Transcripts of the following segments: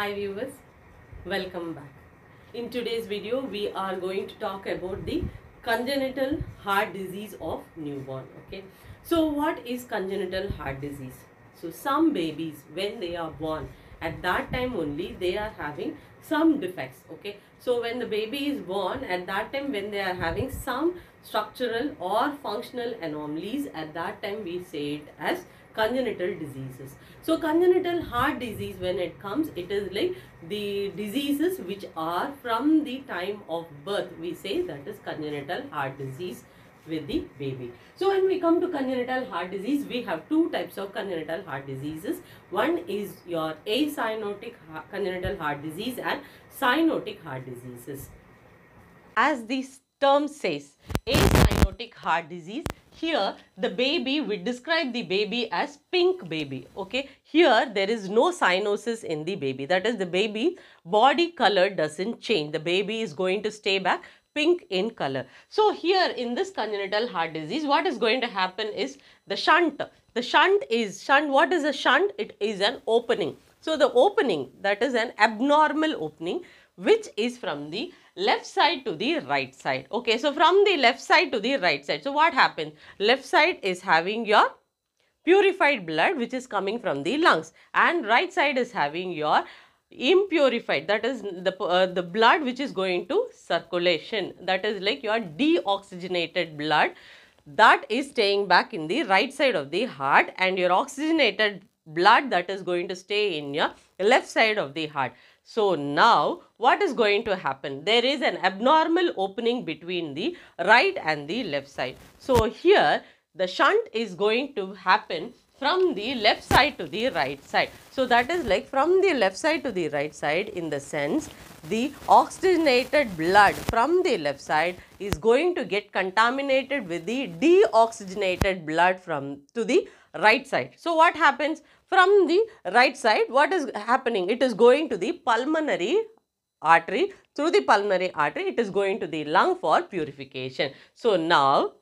Hi viewers, welcome back. In today's video, we are going to talk about the congenital heart disease of newborn. Okay, so what is congenital heart disease? So some babies when they are born at that time only they are having some defects okay so when the baby is born at that time when they are having some structural or functional anomalies at that time we say it as congenital diseases. So congenital heart disease when it comes it is like the diseases which are from the time of birth we say that is congenital heart disease with the baby. So when we come to congenital heart disease, we have two types of congenital heart diseases. One is your acyanotic congenital heart disease and cyanotic heart diseases. As this term says, acyanotic heart disease here, the baby, we describe the baby as pink baby, okay. Here, there is no cyanosis in the baby. That is, the baby body color doesn't change. The baby is going to stay back pink in color. So, here in this congenital heart disease, what is going to happen is the shunt. The shunt is, shunt, what is a shunt? It is an opening. So, the opening, that is an abnormal opening, which is from the left side to the right side. Okay, so from the left side to the right side. So what happens? Left side is having your purified blood which is coming from the lungs and right side is having your impurified that is the uh, the blood which is going to circulation that is like your deoxygenated blood that is staying back in the right side of the heart and your oxygenated blood that is going to stay in your left side of the heart. So now what is going to happen? There is an abnormal opening between the right and the left side. So here the shunt is going to happen from the left side to the right side. So that is like from the left side to the right side in the sense the oxygenated blood from the left side is going to get contaminated with the deoxygenated blood from to the right side. So what happens? From the right side, what is happening? It is going to the pulmonary artery. Through the pulmonary artery, it is going to the lung for purification. So now,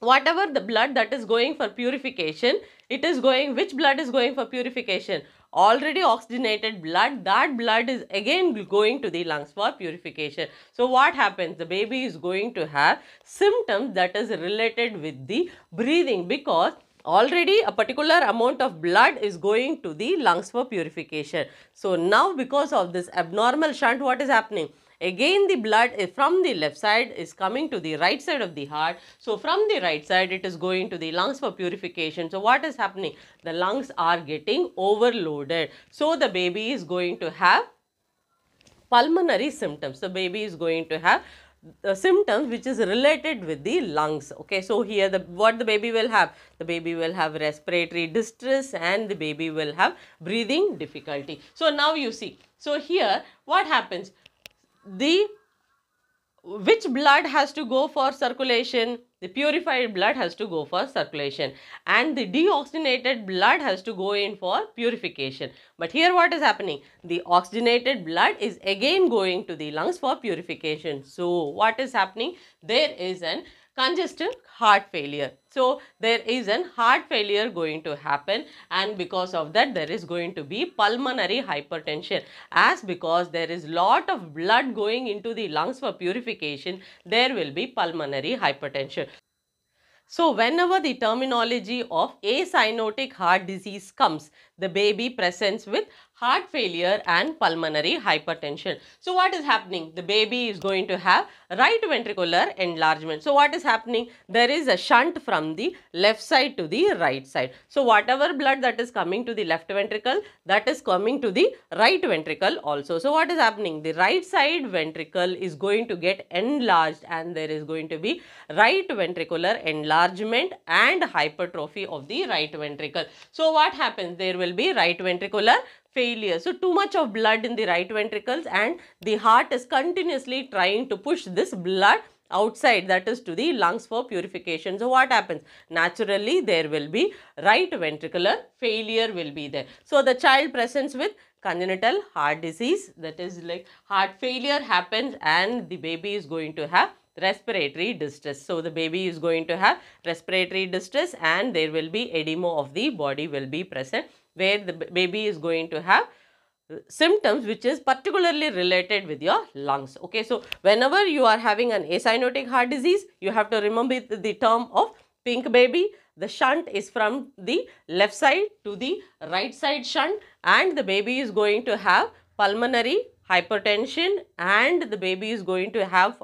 whatever the blood that is going for purification, it is going, which blood is going for purification? already oxygenated blood that blood is again going to the lungs for purification so what happens the baby is going to have symptoms that is related with the breathing because already a particular amount of blood is going to the lungs for purification. So now because of this abnormal shunt what is happening? Again the blood from the left side is coming to the right side of the heart. So from the right side it is going to the lungs for purification. So what is happening? The lungs are getting overloaded. So the baby is going to have pulmonary symptoms. The baby is going to have the symptoms which is related with the lungs okay so here the what the baby will have the baby will have respiratory distress and the baby will have breathing difficulty so now you see so here what happens the which blood has to go for circulation the purified blood has to go for circulation and the deoxygenated blood has to go in for purification. But here what is happening? The oxygenated blood is again going to the lungs for purification. So what is happening? There is an congestive heart failure. So there is an heart failure going to happen and because of that there is going to be pulmonary hypertension as because there is lot of blood going into the lungs for purification there will be pulmonary hypertension. So whenever the terminology of acyanotic heart disease comes, the baby presents with heart failure and pulmonary hypertension. So what is happening? The baby is going to have right ventricular enlargement. So what is happening? There is a shunt from the left side to the right side. So whatever blood that is coming to the left ventricle, that is coming to the right ventricle also. So what is happening? The right side ventricle is going to get enlarged and there is going to be right ventricular enlargement and hypertrophy of the right ventricle. So what happens? There will be right ventricular failure. So too much of blood in the right ventricles and the heart is continuously trying to push this blood outside that is to the lungs for purification. So what happens? Naturally there will be right ventricular failure will be there. So the child presents with congenital heart disease that is like heart failure happens and the baby is going to have respiratory distress. So the baby is going to have respiratory distress and there will be edema of the body will be present where the baby is going to have symptoms which is particularly related with your lungs okay so whenever you are having an acyanotic heart disease you have to remember the term of pink baby the shunt is from the left side to the right side shunt and the baby is going to have pulmonary hypertension and the baby is going to have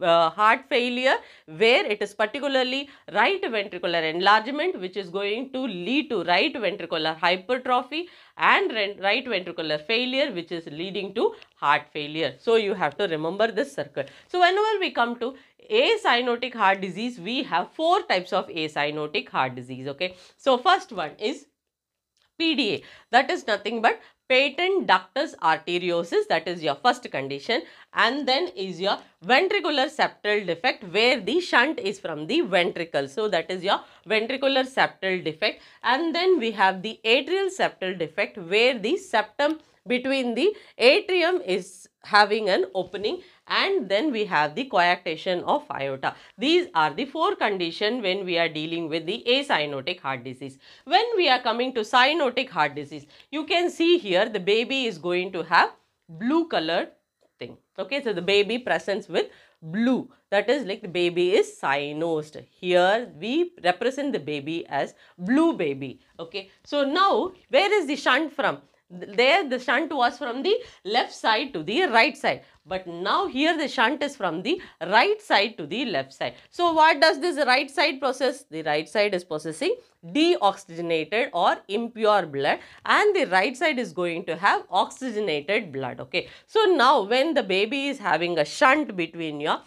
uh, heart failure where it is particularly right ventricular enlargement which is going to lead to right ventricular hypertrophy and right ventricular failure which is leading to heart failure. So, you have to remember this circle. So, whenever we come to acyanotic heart disease, we have four types of acyanotic heart disease. Okay. So, first one is PDA that is nothing but patent ductus arteriosus that is your first condition and then is your ventricular septal defect where the shunt is from the ventricle. So that is your ventricular septal defect and then we have the atrial septal defect where the septum between the atrium is having an opening and then we have the coarctation of iota. These are the four conditions when we are dealing with the asynotic heart disease. When we are coming to cyanotic heart disease, you can see here the baby is going to have blue colored thing. Okay, so the baby presents with blue that is like the baby is cyanosed. here we represent the baby as blue baby okay so now where is the shunt from there the shunt was from the left side to the right side but now here the shunt is from the right side to the left side so what does this right side process the right side is processing deoxygenated or impure blood and the right side is going to have oxygenated blood okay so now when the baby is having a shunt between your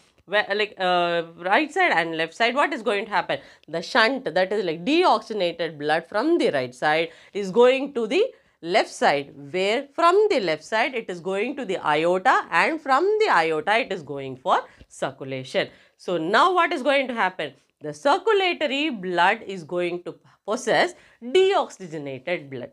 like uh, right side and left side what is going to happen the shunt that is like deoxygenated blood from the right side is going to the left side where from the left side it is going to the iota and from the iota it is going for circulation. So now what is going to happen? The circulatory blood is going to possess deoxygenated blood.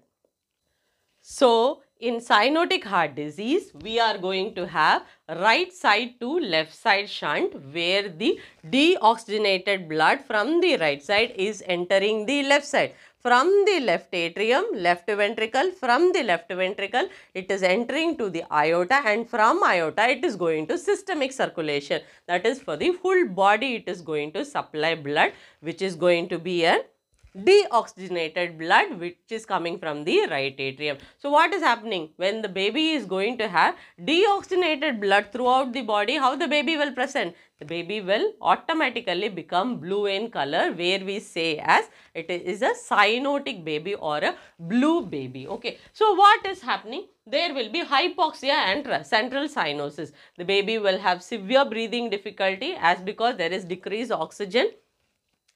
So in cyanotic heart disease, we are going to have right side to left side shunt where the deoxygenated blood from the right side is entering the left side. From the left atrium, left ventricle, from the left ventricle, it is entering to the iota and from iota, it is going to systemic circulation. That is for the full body, it is going to supply blood which is going to be an deoxygenated blood which is coming from the right atrium. So what is happening when the baby is going to have deoxygenated blood throughout the body how the baby will present? The baby will automatically become blue in color where we say as it is a cyanotic baby or a blue baby. Okay. So what is happening? There will be hypoxia and central cyanosis. The baby will have severe breathing difficulty as because there is decreased oxygen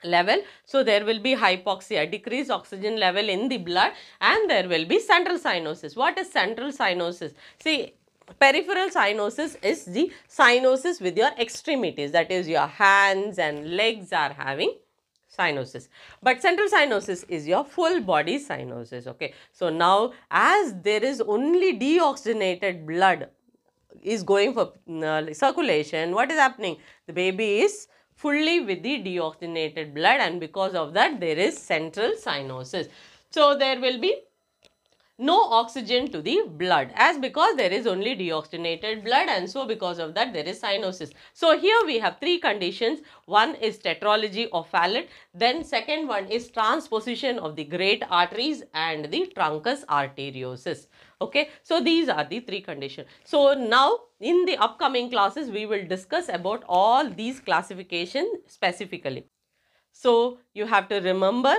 level. So, there will be hypoxia, decreased oxygen level in the blood and there will be central cyanosis. What is central cyanosis? See, peripheral cyanosis is the cyanosis with your extremities that is your hands and legs are having cyanosis. But central cyanosis is your full body cyanosis. Okay. So, now as there is only deoxygenated blood is going for uh, circulation, what is happening? The baby is fully with the deoxygenated blood and because of that there is central cyanosis. So there will be no oxygen to the blood as because there is only deoxygenated blood and so because of that there is cyanosis. So here we have three conditions. One is tetralogy of Fallot. Then second one is transposition of the great arteries and the truncus arteriosus okay so these are the three conditions so now in the upcoming classes we will discuss about all these classification specifically so you have to remember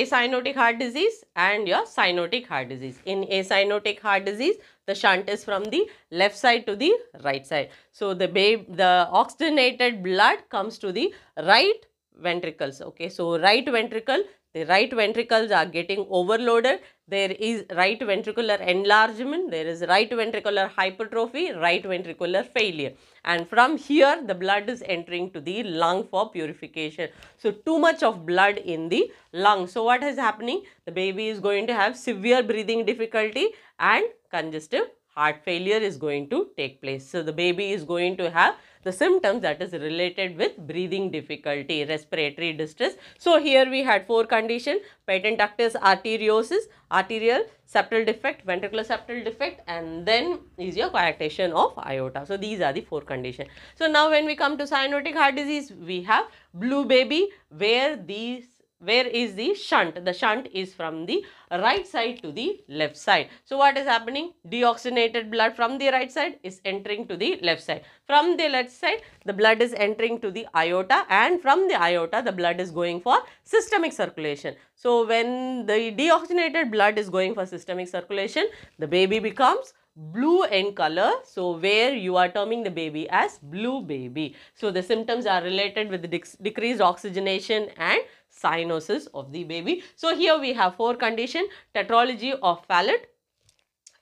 asynotic heart disease and your synotic heart disease. In asynotic heart disease, the shunt is from the left side to the right side. So, the, the oxygenated blood comes to the right ventricles. Okay, so right ventricle the right ventricles are getting overloaded there is right ventricular enlargement there is right ventricular hypertrophy right ventricular failure and from here the blood is entering to the lung for purification so too much of blood in the lung so what is happening the baby is going to have severe breathing difficulty and congestive heart failure is going to take place. So, the baby is going to have the symptoms that is related with breathing difficulty, respiratory distress. So, here we had four condition, patent ductus arteriosus, arterial septal defect, ventricular septal defect and then is your coarctation of aorta. So, these are the four condition. So, now when we come to cyanotic heart disease, we have blue baby where these where is the shunt? The shunt is from the right side to the left side. So what is happening? Deoxygenated blood from the right side is entering to the left side. From the left side, the blood is entering to the iota and from the iota, the blood is going for systemic circulation. So when the deoxygenated blood is going for systemic circulation, the baby becomes blue in color. So, where you are terming the baby as blue baby. So, the symptoms are related with the decreased oxygenation and cyanosis of the baby. So, here we have four condition, tetralogy of Fallot,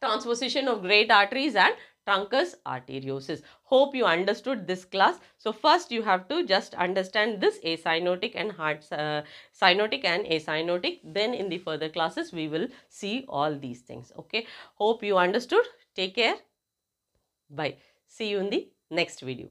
transposition of great arteries and truncus arteriosus. Hope you understood this class. So first you have to just understand this asynotic and heart uh, and asynotic Then in the further classes we will see all these things. Okay. Hope you understood. Take care. Bye. See you in the next video.